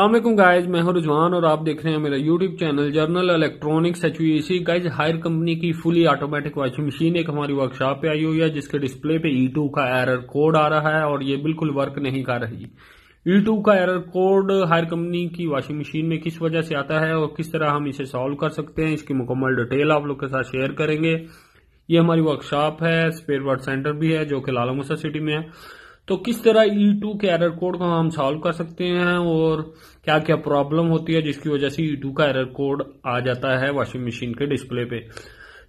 अल्लाह guys मैं हूं रुझान और आप देख रहे हैं मेरा YouTube channel general electronics hey guys Haier company की फुली ऑटोमेटिक वॉशिंग मशीन एक हमारी वर्कशॉप पे आई हुई है जिसके डिस्प्ले पे ई e टू का एरर कोड आ रहा है और ये बिल्कुल वर्क नहीं कर रही ई e टू का एरर कोड हायर कंपनी की वॉशिंग मशीन में किस वजह से आता है और किस तरह हम इसे सॉल्व कर सकते हैं इसकी मुकम्मल डिटेल आप लोग के साथ शेयर करेंगे ये हमारी वर्कशॉप है स्पेयर वर्ड सेंटर भी है जो कि लाला सिटी में है तो किस तरह ई e टू के एरर कोड को हम सॉल्व कर सकते हैं और क्या क्या प्रॉब्लम होती है जिसकी वजह से ई e टू का एरर कोड आ जाता है वॉशिंग मशीन के डिस्प्ले पे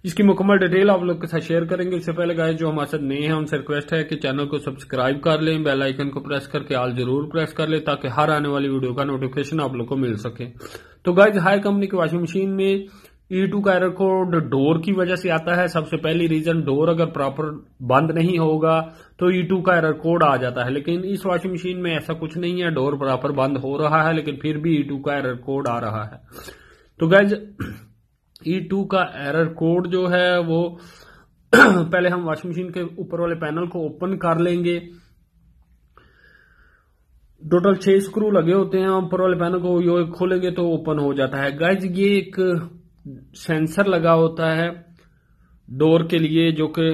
इसकी मुकम्मल डिटेल आप लोग के साथ शेयर करेंगे इससे पहले गाय जो हमारे साथ नए हैं उनसे रिक्वेस्ट है कि चैनल को सब्सक्राइब कर लें बेल आइकन को प्रेस करके ऑल जरूर प्रेस कर लें ताकि हर आने वाली वीडियो का नोटिफिकेशन आप लोग को मिल सके तो गाय हाई कंपनी की वॉशिंग मशीन में ई e टू का एरर कोड डोर की वजह से आता है सबसे पहली रीजन डोर अगर प्रॉपर बंद नहीं होगा तो ई e टू का एरर कोड आ जाता है लेकिन इस वॉशिंग मशीन में ऐसा कुछ नहीं है डोर प्रॉपर बंद हो रहा है लेकिन फिर भी ई e टू का एरर कोड आ रहा है तो गैज ई टू का एरर कोड जो है वो पहले हम वॉशिंग मशीन के ऊपर वाले पैनल को ओपन कर लेंगे टोटल छह स्क्रू लगे होते हैं ऊपर वाले पैनल को खोलेंगे तो ओपन हो जाता है गैज ये एक सेंसर लगा होता है डोर के लिए जो कि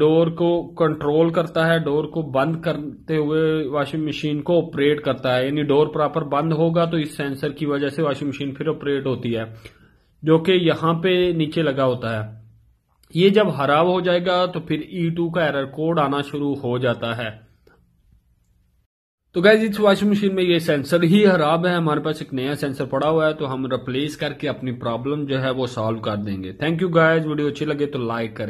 डोर को कंट्रोल करता है डोर को बंद करते हुए वॉशिंग मशीन को ऑपरेट करता है यानी डोर प्रॉपर बंद होगा तो इस सेंसर की वजह से वॉशिंग मशीन फिर ऑपरेट होती है जो कि यहां पे नीचे लगा होता है ये जब खराब हो जाएगा तो फिर ई e टू का एरर कोड आना शुरू हो जाता है तो गैज इस वॉशिंग मशीन में ये सेंसर ही खराब है हमारे पास एक नया सेंसर पड़ा हुआ है तो हम रिप्लेस करके अपनी प्रॉब्लम जो है वो सॉल्व कर देंगे थैंक यू गायज वीडियो अच्छी लगे तो लाइक करें